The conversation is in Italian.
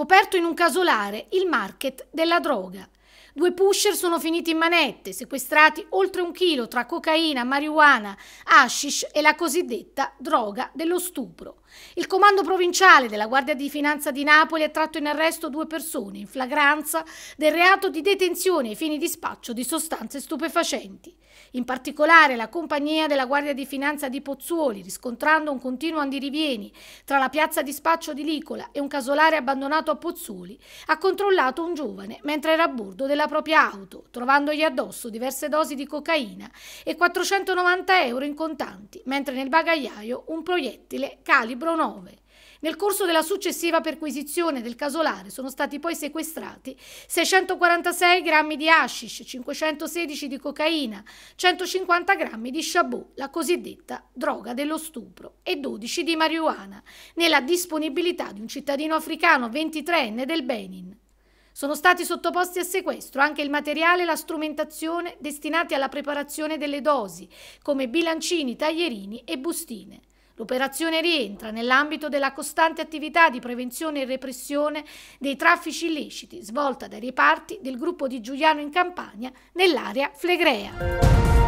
scoperto in un casolare il market della droga Due pusher sono finiti in manette, sequestrati oltre un chilo tra cocaina, marijuana, hashish e la cosiddetta droga dello stupro. Il comando provinciale della Guardia di Finanza di Napoli ha tratto in arresto due persone in flagranza del reato di detenzione ai fini di spaccio di sostanze stupefacenti. In particolare la compagnia della Guardia di Finanza di Pozzuoli, riscontrando un continuo andirivieni tra la piazza di spaccio di Licola e un casolare abbandonato a Pozzuoli, ha controllato un giovane mentre era a bordo della della propria auto, trovandogli addosso diverse dosi di cocaina e 490 euro in contanti, mentre nel bagagliaio un proiettile calibro 9. Nel corso della successiva perquisizione del casolare sono stati poi sequestrati 646 grammi di hashish, 516 di cocaina, 150 grammi di shabu, la cosiddetta droga dello stupro, e 12 di marijuana, nella disponibilità di un cittadino africano 23enne del Benin. Sono stati sottoposti a sequestro anche il materiale e la strumentazione destinati alla preparazione delle dosi, come bilancini, taglierini e bustine. L'operazione rientra nell'ambito della costante attività di prevenzione e repressione dei traffici illeciti svolta dai reparti del gruppo di Giuliano in Campania nell'area Flegrea.